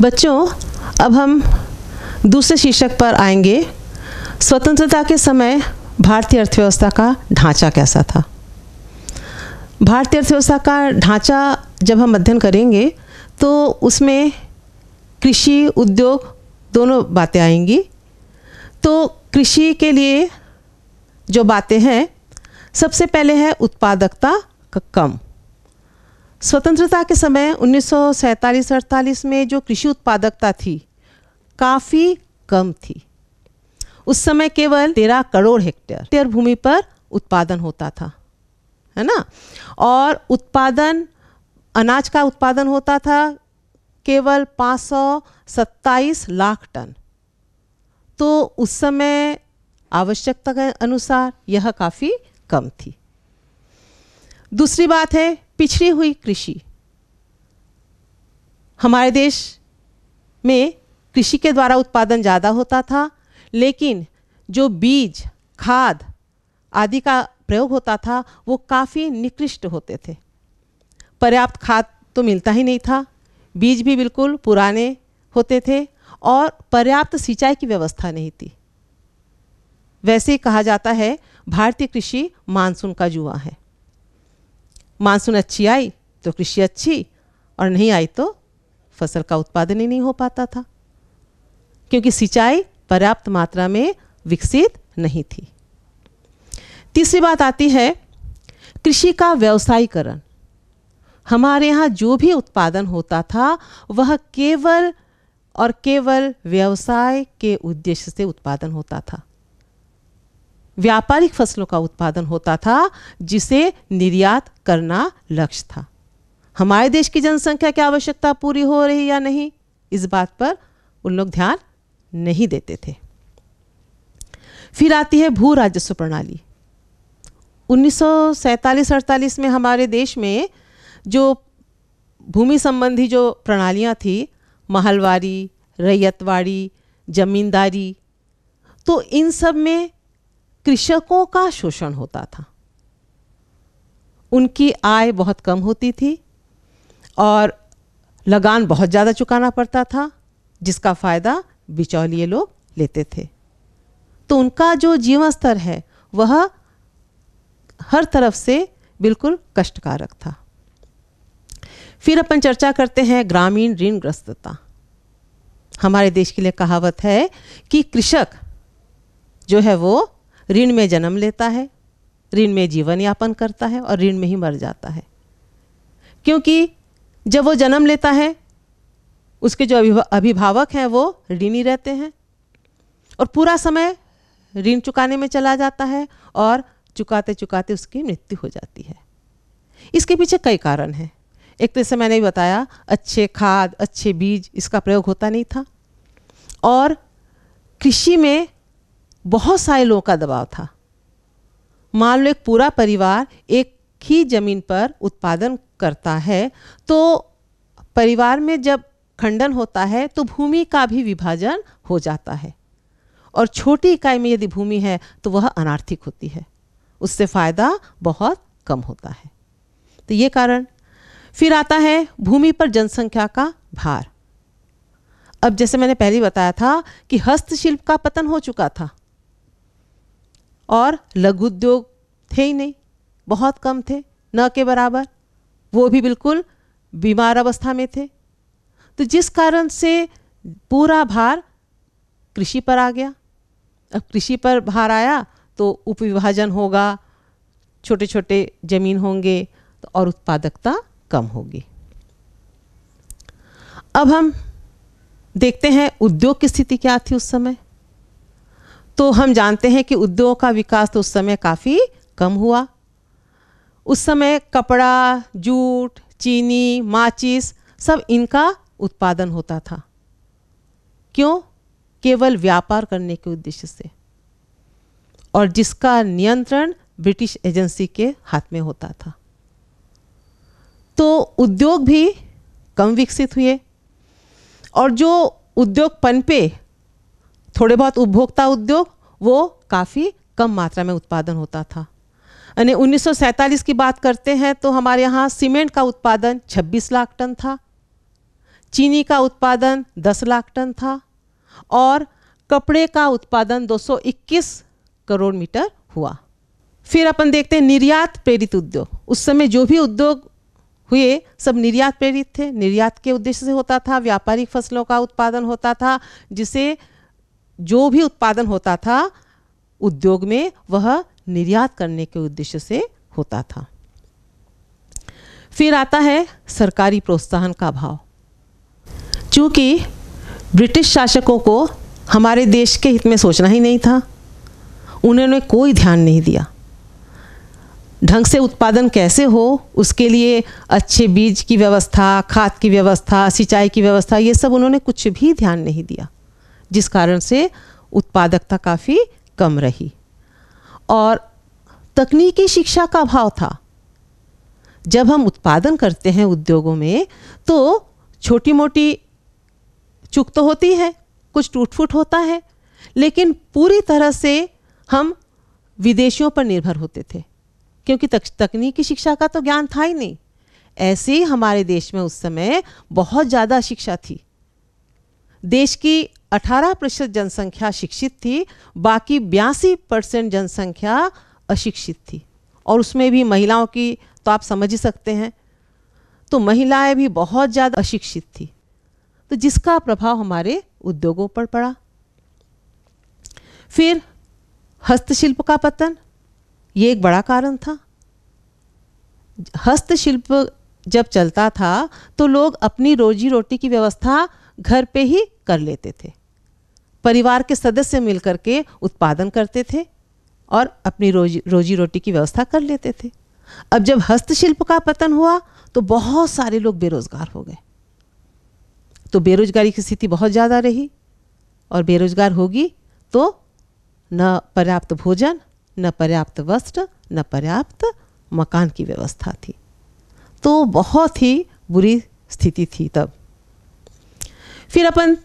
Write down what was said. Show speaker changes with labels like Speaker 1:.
Speaker 1: बच्चों अब हम दूसरे शीर्षक पर आएंगे स्वतंत्रता के समय भारतीय अर्थव्यवस्था का ढांचा कैसा था भारतीय अर्थव्यवस्था का ढांचा जब हम अध्ययन करेंगे तो उसमें कृषि उद्योग दोनों बातें आएंगी तो कृषि के लिए जो बातें हैं सबसे पहले है उत्पादकता कम स्वतंत्रता के समय उन्नीस सौ में जो कृषि उत्पादकता थी काफ़ी कम थी उस समय केवल तेरह करोड़ हेक्टेयर हेक्टेयर भूमि पर उत्पादन होता था है ना और उत्पादन अनाज का उत्पादन होता था केवल सत्ताईस लाख टन तो उस समय आवश्यकता के अनुसार यह काफ़ी कम थी दूसरी बात है पिछड़ी हुई कृषि हमारे देश में कृषि के द्वारा उत्पादन ज़्यादा होता था लेकिन जो बीज खाद आदि का प्रयोग होता था वो काफ़ी निकृष्ट होते थे पर्याप्त खाद तो मिलता ही नहीं था बीज भी बिल्कुल पुराने होते थे और पर्याप्त सिंचाई की व्यवस्था नहीं थी वैसे ही कहा जाता है भारतीय कृषि मानसून का जुआ है मानसून अच्छी आई तो कृषि अच्छी और नहीं आई तो फसल का उत्पादन ही नहीं हो पाता था क्योंकि सिंचाई पर्याप्त मात्रा में विकसित नहीं थी तीसरी बात आती है कृषि का व्यवसायीकरण हमारे यहाँ जो भी उत्पादन होता था वह केवल और केवल व्यवसाय के उद्देश्य से उत्पादन होता था व्यापारिक फसलों का उत्पादन होता था जिसे निर्यात करना लक्ष्य था हमारे देश की जनसंख्या की आवश्यकता पूरी हो रही या नहीं इस बात पर उन लोग ध्यान नहीं देते थे फिर आती है भू राजस्व प्रणाली उन्नीस सौ में हमारे देश में जो भूमि संबंधी जो प्रणालियाँ थी महलवारी रैयतवाड़ी जमींदारी तो इन सब में कृषकों का शोषण होता था उनकी आय बहुत कम होती थी और लगान बहुत ज़्यादा चुकाना पड़ता था जिसका फ़ायदा बिचौलिए लोग लेते थे तो उनका जो जीवन स्तर है वह हर तरफ से बिल्कुल कष्टकारक था फिर अपन चर्चा करते हैं ग्रामीण ऋणग्रस्तता हमारे देश के लिए कहावत है कि कृषक जो है वो ऋण में जन्म लेता है ऋण में जीवन यापन करता है और ऋण में ही मर जाता है क्योंकि जब वो जन्म लेता है उसके जो अभिभावक हैं वो ऋणी रहते हैं और पूरा समय ऋण चुकाने में चला जाता है और चुकाते चुकाते उसकी मृत्यु हो जाती है इसके पीछे कई कारण हैं एक तो जैसे मैंने भी बताया अच्छे खाद अच्छे बीज इसका प्रयोग होता नहीं था और कृषि में बहुत सारे लोगों का दबाव था मान लो एक पूरा परिवार एक ही जमीन पर उत्पादन करता है तो परिवार में जब खंडन होता है तो भूमि का भी विभाजन हो जाता है और छोटी इकाई में यदि भूमि है तो वह अनार्थिक होती है उससे फ़ायदा बहुत कम होता है तो ये कारण फिर आता है भूमि पर जनसंख्या का भार अब जैसे मैंने पहले बताया था कि हस्तशिल्प का पतन हो चुका था और लघु उद्योग थे ही नहीं बहुत कम थे न के बराबर वो भी बिल्कुल बीमार अवस्था में थे तो जिस कारण से पूरा भार कृषि पर आ गया अब कृषि पर भार आया तो उपविभाजन होगा छोटे छोटे जमीन होंगे तो और उत्पादकता कम होगी अब हम देखते हैं उद्योग की स्थिति क्या थी उस समय तो हम जानते हैं कि उद्योग का विकास तो उस समय काफ़ी कम हुआ उस समय कपड़ा जूट चीनी माचिस सब इनका उत्पादन होता था क्यों केवल व्यापार करने के उद्देश्य से और जिसका नियंत्रण ब्रिटिश एजेंसी के हाथ में होता था तो उद्योग भी कम विकसित हुए और जो उद्योग पनपे थोड़े बहुत उपभोक्ता उद्योग वो काफ़ी कम मात्रा में उत्पादन होता था यानी उन्नीस की बात करते हैं तो हमारे यहाँ सीमेंट का उत्पादन 26 लाख टन था चीनी का उत्पादन 10 लाख टन था और कपड़े का उत्पादन 221 करोड़ मीटर हुआ फिर अपन देखते हैं निर्यात प्रेरित उद्योग उस समय जो भी उद्योग हुए सब निर्यात प्रेरित थे निर्यात के उद्देश्य से होता था व्यापारिक फसलों का उत्पादन होता था जिसे जो भी उत्पादन होता था उद्योग में वह निर्यात करने के उद्देश्य से होता था फिर आता है सरकारी प्रोत्साहन का अभाव चूंकि ब्रिटिश शासकों को हमारे देश के हित में सोचना ही नहीं था उन्होंने कोई ध्यान नहीं दिया ढंग से उत्पादन कैसे हो उसके लिए अच्छे बीज की व्यवस्था खाद की व्यवस्था सिंचाई की व्यवस्था ये सब उन्होंने कुछ भी ध्यान नहीं दिया जिस कारण से उत्पादकता काफ़ी कम रही और तकनीकी शिक्षा का अभाव था जब हम उत्पादन करते हैं उद्योगों में तो छोटी मोटी चूक तो होती है कुछ टूट फूट होता है लेकिन पूरी तरह से हम विदेशियों पर निर्भर होते थे क्योंकि तक, तकनीकी शिक्षा का तो ज्ञान था ही नहीं ऐसे ही हमारे देश में उस समय बहुत ज़्यादा शिक्षा थी देश की 18 प्रतिशत जनसंख्या शिक्षित थी बाकी बयासी परसेंट जनसंख्या अशिक्षित थी और उसमें भी महिलाओं की तो आप समझ ही सकते हैं तो महिलाएं भी बहुत ज़्यादा अशिक्षित थी तो जिसका प्रभाव हमारे उद्योगों पर पड़ा फिर हस्तशिल्प का पतन ये एक बड़ा कारण था हस्तशिल्प जब चलता था तो लोग अपनी रोजी रोटी की व्यवस्था घर पे ही कर लेते थे परिवार के सदस्य मिलकर के उत्पादन करते थे और अपनी रोजी रोजी रोटी की व्यवस्था कर लेते थे अब जब हस्तशिल्प का पतन हुआ तो बहुत सारे लोग बेरोजगार हो गए तो बेरोजगारी की स्थिति बहुत ज़्यादा रही और बेरोजगार होगी तो न पर्याप्त भोजन न पर्याप्त वस्त्र न पर्याप्त मकान की व्यवस्था थी तो बहुत ही बुरी स्थिति थी तब फिर अपन